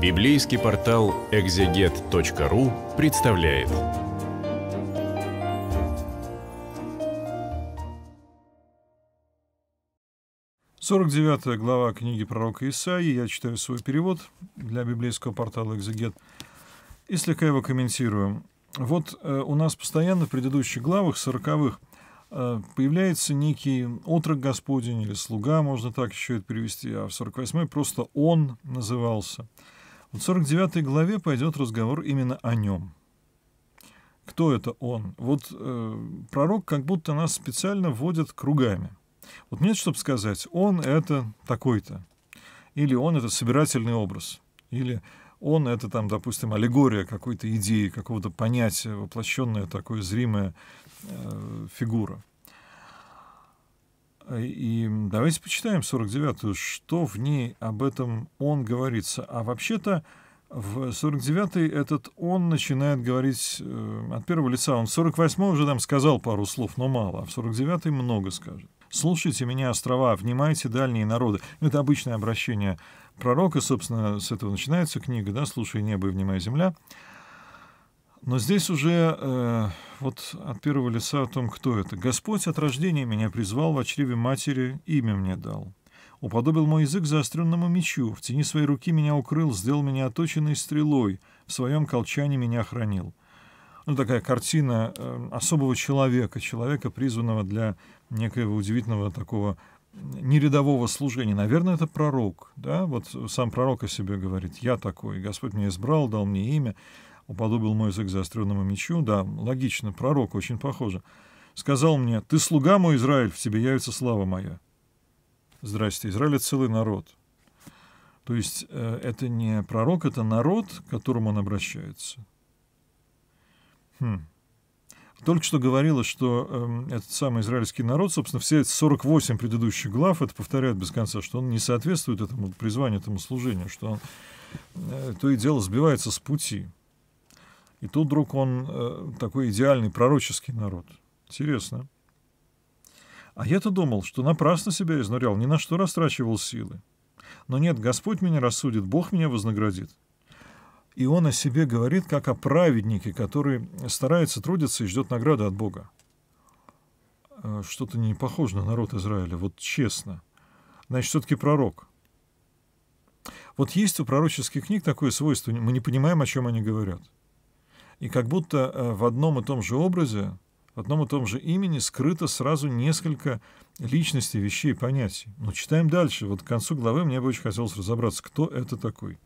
Библейский портал экзегет.ру представляет. Сорок девятая глава книги пророка Исаии. Я читаю свой перевод для библейского портала «Экзегет» и слегка его комментирую. Вот э, у нас постоянно в предыдущих главах, сороковых, э, появляется некий отрок Господень или слуга, можно так еще это перевести, а в сорок восьмой просто он назывался – в 49 главе пойдет разговор именно о нем. Кто это он? Вот э, пророк как будто нас специально вводит кругами. Вот нет, чтобы сказать, он это такой-то. Или он это собирательный образ. Или он это там, допустим, аллегория какой-то идеи, какого-то понятия, воплощенная такое зримая э, фигура. И давайте почитаем 49-ю, что в ней об этом он говорится. А вообще-то в 49-й этот он начинает говорить э, от первого лица. Он в 48 уже там сказал пару слов, но мало, а в 49-й много скажет. «Слушайте меня, острова, внимайте дальние народы». Ну, это обычное обращение пророка, собственно, с этого начинается книга, да, «Слушай небо и внимай земля». Но здесь уже э, вот от первого лица о том, кто это. «Господь от рождения меня призвал, в очреве матери имя мне дал. Уподобил мой язык заостренному мечу, в тени своей руки меня укрыл, сделал меня оточенной стрелой, в своем колчане меня хранил». Ну, такая картина э, особого человека, человека, призванного для некоего удивительного такого нерядового служения. Наверное, это пророк. Да? Вот сам пророк о себе говорит, я такой, Господь меня избрал, дал мне имя уподобил мой язык заостренному мечу, да, логично, пророк, очень похоже, сказал мне, «Ты слуга мой, Израиль, в тебе явится слава моя». Здрасте, Израиль — это целый народ. То есть э, это не пророк, это народ, к которому он обращается. Хм. Только что говорилось, что э, этот самый израильский народ, собственно, все 48 предыдущих глав, это повторяют без конца, что он не соответствует этому призванию, этому служению, что он э, то и дело сбивается с пути. И тут вдруг он э, такой идеальный пророческий народ. Интересно. А я-то думал, что напрасно себя изнурял, ни на что растрачивал силы. Но нет, Господь меня рассудит, Бог меня вознаградит. И он о себе говорит, как о праведнике, который старается, трудится и ждет награды от Бога. Э, что-то не похоже на народ Израиля, вот честно. Значит, все-таки пророк. Вот есть у пророческих книг такое свойство, мы не понимаем, о чем они говорят. И как будто э, в одном и том же образе, в одном и том же имени скрыто сразу несколько личностей, вещей, понятий. Но читаем дальше. Вот к концу главы мне бы очень хотелось разобраться, кто это такой.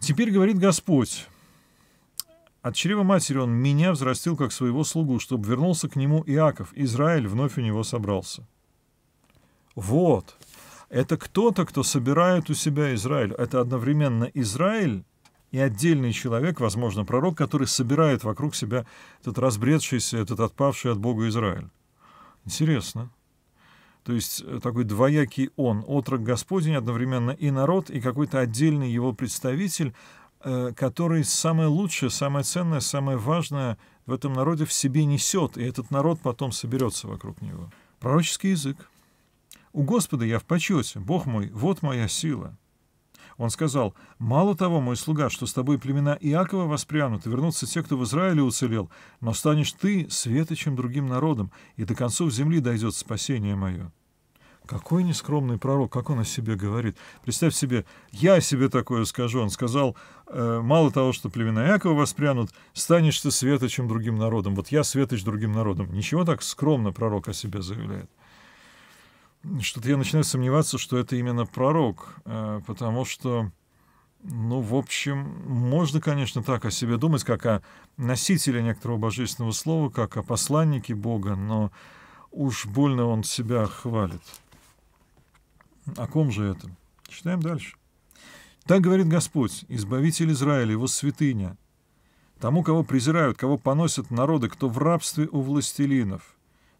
«Теперь, — говорит Господь, — от чрева матери он меня взрастил как своего слугу, чтобы вернулся к нему Иаков, Израиль вновь у него собрался». Вот. Это кто-то, кто собирает у себя Израиль. Это одновременно Израиль и отдельный человек, возможно, пророк, который собирает вокруг себя этот разбредшийся, этот отпавший от Бога Израиль. Интересно. То есть э, такой двоякий он, отрок Господень, одновременно и народ, и какой-то отдельный его представитель, э, который самое лучшее, самое ценное, самое важное в этом народе в себе несет, и этот народ потом соберется вокруг него. Пророческий язык. «У Господа я в почете, Бог мой, вот моя сила». Он сказал, «Мало того, мой слуга, что с тобой племена Иакова воспрянут, и вернутся те, кто в Израиле уцелел, но станешь ты светочем другим народом, и до концов земли дойдет спасение мое». Какой нескромный пророк, как он о себе говорит. Представь себе, я себе такое скажу. Он сказал, «Э, мало того, что племена Якова воспрянут, станешь ты светочем другим народом. Вот я светоч другим народом. Ничего так скромно пророк о себе заявляет что-то я начинаю сомневаться, что это именно пророк, э, потому что, ну, в общем, можно, конечно, так о себе думать, как о носителе некоторого божественного слова, как о посланнике Бога, но уж больно он себя хвалит. О ком же это? Читаем дальше. Так говорит Господь, Избавитель Израиля, его святыня, тому, кого презирают, кого поносят народы, кто в рабстве у властелинов —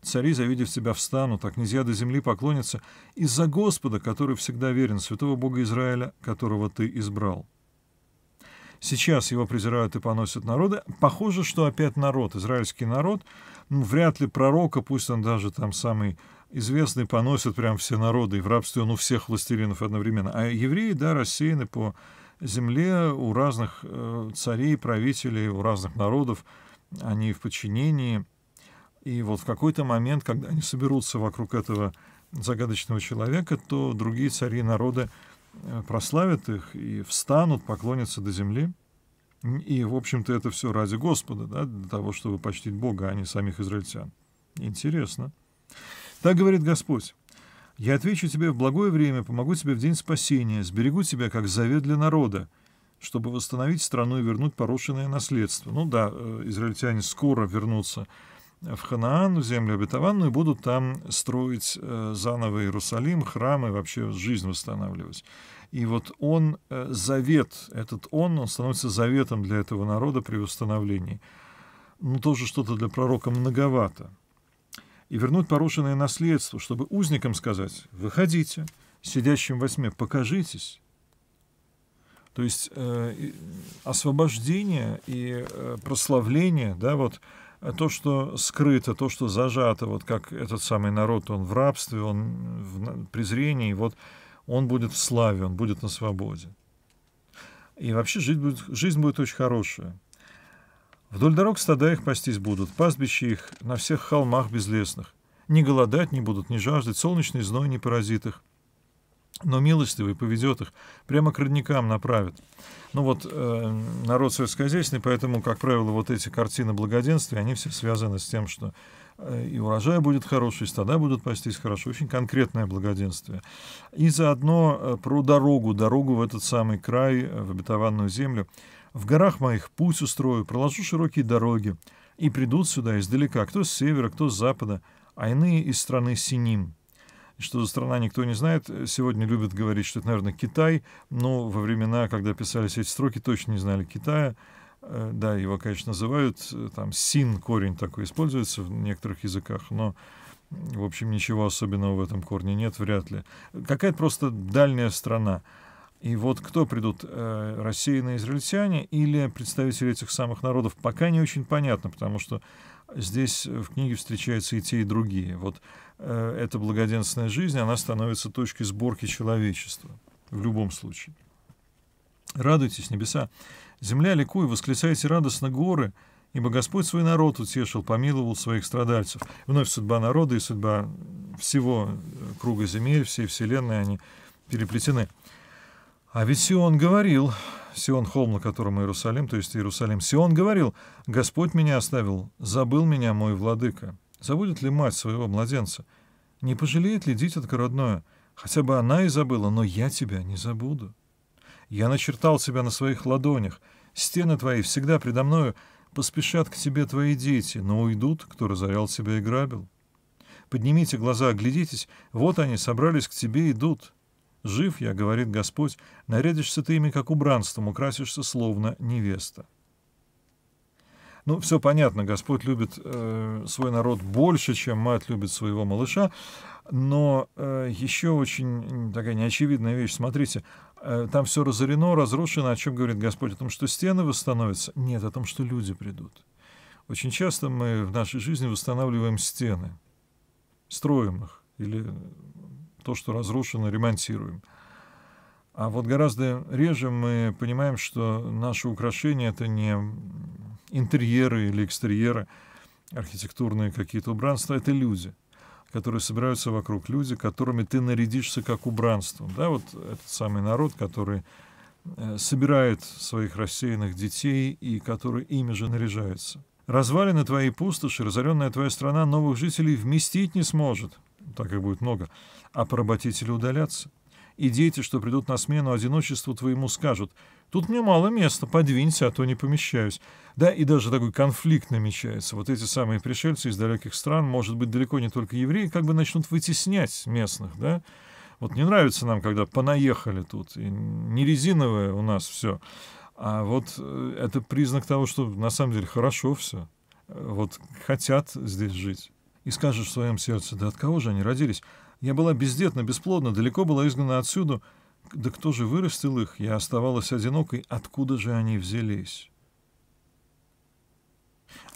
Цари, завидев тебя, встанут, а князья до земли поклонятся из-за Господа, который всегда верен, святого Бога Израиля, которого ты избрал. Сейчас его презирают и поносят народы. Похоже, что опять народ, израильский народ, ну, вряд ли пророка, пусть он даже там самый известный, поносят прям все народы, и в рабстве он у всех властелинов одновременно. А евреи, да, рассеяны по земле у разных э, царей, правителей, у разных народов, они в подчинении – и вот в какой-то момент, когда они соберутся вокруг этого загадочного человека, то другие цари и народы э, прославят их и встанут, поклонятся до земли. И, в общем-то, это все ради Господа, да, для того, чтобы почтить Бога, а не самих израильтян. Интересно. Так говорит Господь. «Я отвечу тебе в благое время, помогу тебе в день спасения, сберегу тебя, как завет для народа, чтобы восстановить страну и вернуть порушенное наследство». Ну да, э, израильтяне скоро вернутся в Ханаан, в землю обетованную, и будут там строить э, заново Иерусалим, храмы, вообще жизнь восстанавливать. И вот он, э, завет, этот он, он становится заветом для этого народа при восстановлении. Но тоже что-то для пророка многовато. И вернуть порушенное наследство, чтобы узникам сказать, выходите, сидящим во тьме, покажитесь. То есть э, э освобождение и э, прославление, да, вот, а то, что скрыто, то, что зажато, вот как этот самый народ, он в рабстве, он в презрении, вот он будет в славе, он будет на свободе. И вообще жить будет, жизнь будет очень хорошая. Вдоль дорог стада их пастись будут, пастбища их на всех холмах безлесных. Не голодать не будут, не жаждать, солнечный зной не поразит их но милостивый поведет их, прямо к родникам направит. Ну вот, э, народ сельскохозяйственный, поэтому, как правило, вот эти картины благоденствия, они все связаны с тем, что э, и урожай будет хороший, и стада будут пастись хорошо. Очень конкретное благоденствие. И заодно э, про дорогу, дорогу в этот самый край, э, в обетованную землю. В горах моих путь устрою, проложу широкие дороги, и придут сюда издалека, кто с севера, кто с запада, а иные из страны Синим, что за страна, никто не знает. Сегодня любят говорить, что это, наверное, Китай. Но во времена, когда писались эти строки, точно не знали Китая. Э, да, его, конечно, называют, э, там, син корень такой используется в некоторых языках, но в общем, ничего особенного в этом корне нет, вряд ли. Какая-то просто дальняя страна. И вот кто придут, э, рассеянные израильтяне или представители этих самых народов, пока не очень понятно, потому что здесь э, в книге встречаются и те, и другие. Вот э, эта благоденственная жизнь, она становится точкой сборки человечества в любом случае. Радуйтесь, небеса, земля ликуй, восклицайте радостно горы, ибо Господь свой народ утешил, помиловал своих страдальцев. Вновь судьба народа и судьба всего э, круга земель, всей вселенной, они переплетены. А ведь Сион говорил, Сион холм, на котором Иерусалим, то есть Иерусалим, Сион говорил, «Господь меня оставил, забыл меня мой владыка». Забудет ли мать своего младенца? Не пожалеет ли дитятка родное? Хотя бы она и забыла, но я тебя не забуду. Я начертал тебя на своих ладонях. Стены твои всегда предо мною. Поспешат к тебе твои дети, но уйдут, кто разорял тебя и грабил. Поднимите глаза, оглядитесь. Вот они, собрались к тебе, идут. «Жив я, — говорит Господь, — нарядишься ты ими, как убранством, украсишься, словно невеста». Ну, все понятно, Господь любит э, свой народ больше, чем мать любит своего малыша, но э, еще очень такая неочевидная вещь, смотрите, э, там все разорено, разрушено, о чем говорит Господь, о том, что стены восстановятся? Нет, о том, что люди придут. Очень часто мы в нашей жизни восстанавливаем стены, строим их или то, что разрушено, ремонтируем. А вот гораздо реже мы понимаем, что наши украшения — это не интерьеры или экстерьеры, архитектурные какие-то убранства, это люди, которые собираются вокруг, люди, которыми ты нарядишься как убранство, Да, вот этот самый народ, который э, собирает своих рассеянных детей и который ими же наряжается. Развалины твоей пустоши, разоренная твоя страна новых жителей вместить не сможет — так их будет много, а поработители удалятся. И дети, что придут на смену одиночеству твоему, скажут, тут мне мало места, подвинься, а то не помещаюсь. Да, и даже такой конфликт намечается. Вот эти самые пришельцы из далеких стран, может быть, далеко не только евреи, как бы начнут вытеснять местных, да, вот не нравится нам, когда понаехали тут, и не резиновое у нас все. А вот э, это признак того, что на самом деле хорошо все. Э, вот хотят здесь жить и скажешь в своем сердце, да от кого же они родились? Я была бездетна, бесплодна, далеко была изгнана отсюда. Да кто же вырастил их? Я оставалась одинокой. Откуда же они взялись?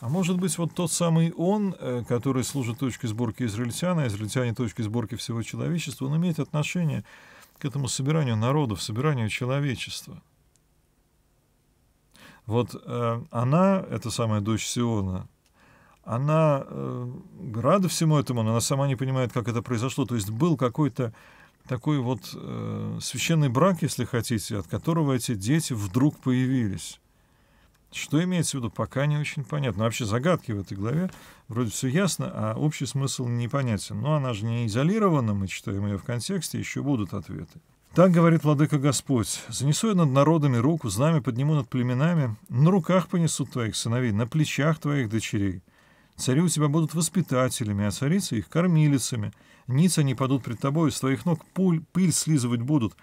А может быть, вот тот самый он, э, который служит точкой сборки израильтян, а израильтяне точкой сборки всего человечества, он имеет отношение к этому собиранию народов, собиранию человечества. Вот э, она, эта самая дочь Сиона, она э, рада всему этому, но она сама не понимает, как это произошло. То есть был какой-то такой вот э, священный брак, если хотите, от которого эти дети вдруг появились. Что имеется в виду, пока не очень понятно. Вообще загадки в этой главе вроде все ясно, а общий смысл непонятен. Но она же не изолирована, мы читаем ее в контексте, еще будут ответы. Так говорит Владыка Господь, занесу я над народами руку, знамя подниму над племенами, на руках понесут твоих сыновей, на плечах твоих дочерей. Цари у тебя будут воспитателями, а царицы их кормилицами. Ниц они падут пред тобою, с твоих ног пуль, пыль слизывать будут.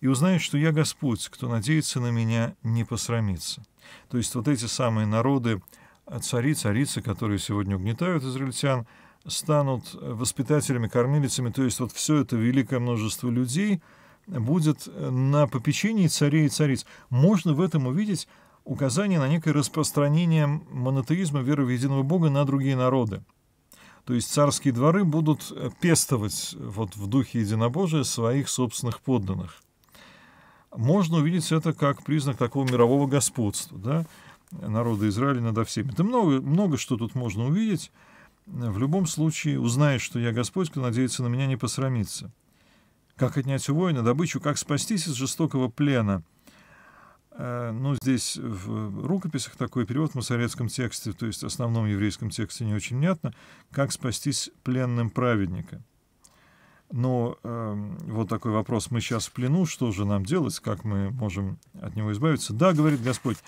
И узнаешь, что я Господь, кто надеется на меня, не посрамится. То есть вот эти самые народы, а, цари, царицы, которые сегодня угнетают израильтян, станут воспитателями, кормилицами, то есть вот все это великое множество людей будет э, на попечении царей и цариц. Можно в этом увидеть указание на некое распространение монотеизма веры в единого Бога на другие народы. То есть царские дворы будут э, пестовать вот в духе единобожия своих собственных подданных. Можно увидеть это как признак такого мирового господства да, народа Израиля надо всеми. Да много, много что тут можно увидеть. В любом случае, узнает, что я Господь, кто надеется на меня, не посрамиться. Как отнять у воина добычу, как спастись из жестокого плена – Э, ну, здесь в рукописях такой перевод в масоретском тексте, то есть основном еврейском тексте не очень внятно, как спастись пленным праведника. Но э, вот такой вопрос, мы сейчас в плену, что же нам делать, как мы можем от него избавиться? Да, говорит Господь,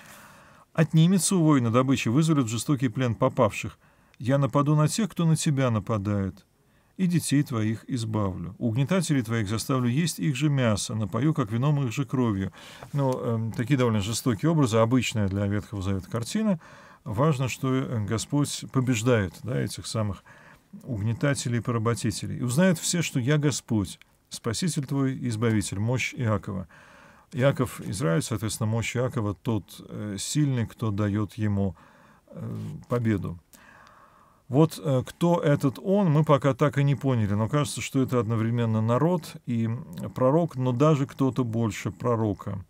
отнимется у воина добыча, вызволят жестокий плен попавших. Я нападу на тех, кто на тебя нападает и детей твоих избавлю. Угнетателей твоих заставлю есть их же мясо, напою, как вином их же кровью». Ну, э, такие довольно жестокие образы, обычная для Ветхого Завета картина. Важно, что э, Господь побеждает да, этих самых угнетателей и поработителей. «И узнают все, что я Господь, Спаситель твой и Избавитель, мощь Иакова». Иаков Израиль, соответственно, мощь Иакова, тот э, сильный, кто дает ему э, победу. Вот э, кто этот он, мы пока так и не поняли, но кажется, что это одновременно народ и пророк, но даже кто-то больше пророка.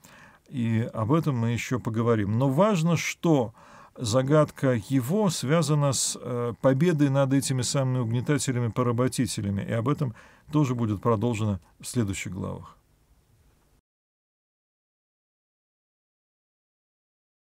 И об этом мы еще поговорим. Но важно, что загадка его связана с э, победой над этими самыми угнетателями-поработителями, и об этом тоже будет продолжено в следующих главах.